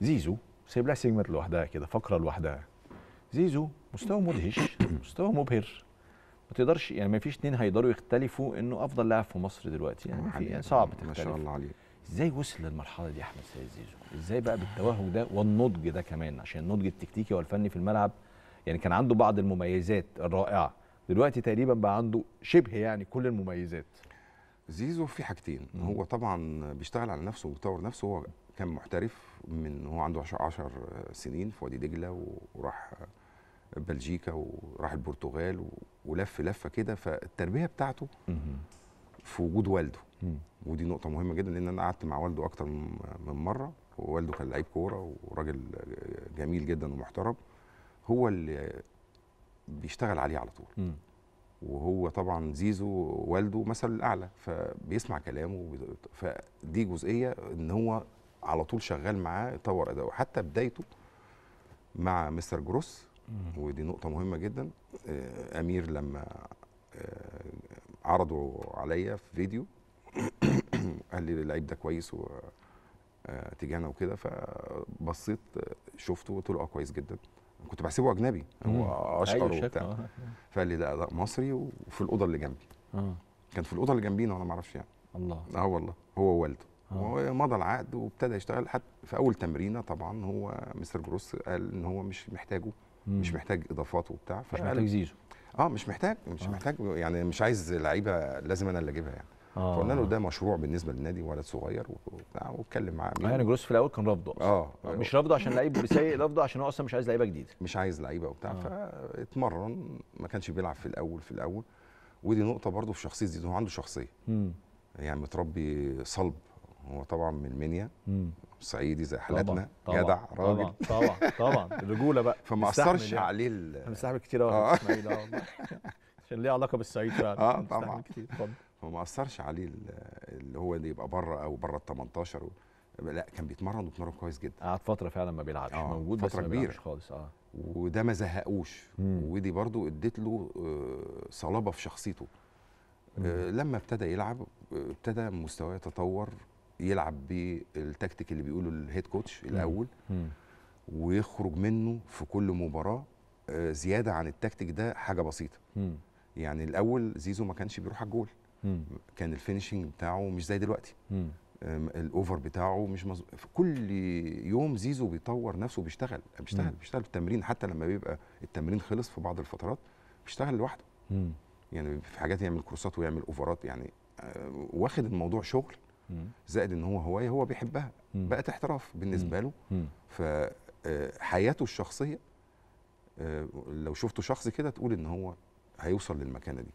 زيزو سايب لها سيجمنت لوحدها كده فقره لوحدها زيزو مستوى مدهش مستوى مبهر ما تقدرش يعني ما فيش اثنين هيقدروا يختلفوا انه افضل لاعب في مصر دلوقتي يعني, يعني, يعني صعب تختلف ما شاء الله عليه ازاي وصل للمرحله دي احمد سيد زيزو ازاي بقى بالتوهج ده والنضج ده كمان عشان النضج التكتيكي والفني في الملعب يعني كان عنده بعض المميزات الرائعه دلوقتي تقريبا بقى عنده شبه يعني كل المميزات زيزو في حاجتين هو طبعا بيشتغل على نفسه وبيطور نفسه هو كان محترف من هو عنده 10 سنين في وادي دجله وراح بلجيكا وراح البرتغال ولف لفه كده فالتربيه بتاعته في وجود والده ودي نقطه مهمه جدا لان انا قعدت مع والده اكتر من مره ووالده كان لعيب كوره وراجل جميل جدا ومحترم هو اللي بيشتغل عليه على طول وهو طبعا زيزو والده مثل الاعلى فبيسمع كلامه فدي جزئيه ان هو على طول شغال معاه يطور اداؤه حتى بدايته مع مستر جروس ودي نقطه مهمه جدا آه، امير لما آه، عرضوا عليا في فيديو قال لي اللعيب ده كويس و آه، تيجانا وكده فبصيت شفته قلت له اه كويس جدا كنت بحسبه اجنبي هو اشقر أيوة، وبتاع فقال لي ده مصري وفي الاوضه اللي جنبي كان في الاوضه اللي جنبينا وانا ما اعرفش يعني الله اه والله هو ووالده آه. ومضى العقد وابتدى يشتغل حتى في اول تمرينه طبعا هو مستر جروس قال ان هو مش محتاجه مم. مش محتاج اضافات وبتاع مش محتاج زيزو اه مش محتاج مش آه. محتاج يعني مش عايز لعيبه لازم انا اللي اجيبها يعني آه. فقلنا له ده مشروع بالنسبه للنادي ولد صغير وبتاع واتكلم معاه آه، يعني جروس في الاول كان رافضه آه. اه مش رافضه عشان لعيب سيء رافضه عشان هو اصلا مش عايز لعيبه جديده مش عايز لعيبه وبتاع آه. فاتمرن ما كانش بيلعب في الاول في الاول ودي نقطه برده في شخصيه زيزو هو عنده شخصيه مم. يعني متربي صلب هو طبعا من منيا صعيدي زي حالاتنا جدع راجل طبعا طبعا الرجوله بقى فما اثرش عليه ال... مستحمل كتير قوي آه. اسماعيل اه عشان ليه علاقه بالصعيد فعلا اه طبعا اتفضل فما اثرش عليه اللي هو اللي يبقى بره او بره ال 18 و... لا كان بيتمرن وبيتمرن كويس جدا قعد فتره فعلا ما بيلعبش آه. موجود فترة بس كبيرة. ما بيلعبش خالص اه وده ما زهقوش ودي برضو اديت له آه، صلابه في شخصيته مم. آه، لما ابتدى يلعب آه، ابتدى مستواه يتطور يلعب بالتكتيك اللي بيقوله الهيد كوتش الاول ويخرج منه في كل مباراه آه، زياده عن التكتيك ده حاجه بسيطه يعني الاول زيزو ما كانش بيروح على الجول كان الفينشنج بتاعه مش زي دلوقتي الاوفر بتاعه مش مز... كل يوم زيزو بيطور نفسه بيشتغل بيشتغل بيشتغل في التمرين حتى لما بيبقى التمرين خلص في بعض الفترات بيشتغل لوحده يعني في حاجات يعمل كورسات ويعمل اوفرات يعني آه، واخد الموضوع شغل زائد ان هو هوايه هو بيحبها بقت احتراف بالنسبه له فحياته آه، الشخصيه آه، لو شفته شخص كده تقول ان هو هيوصل للمكانه دي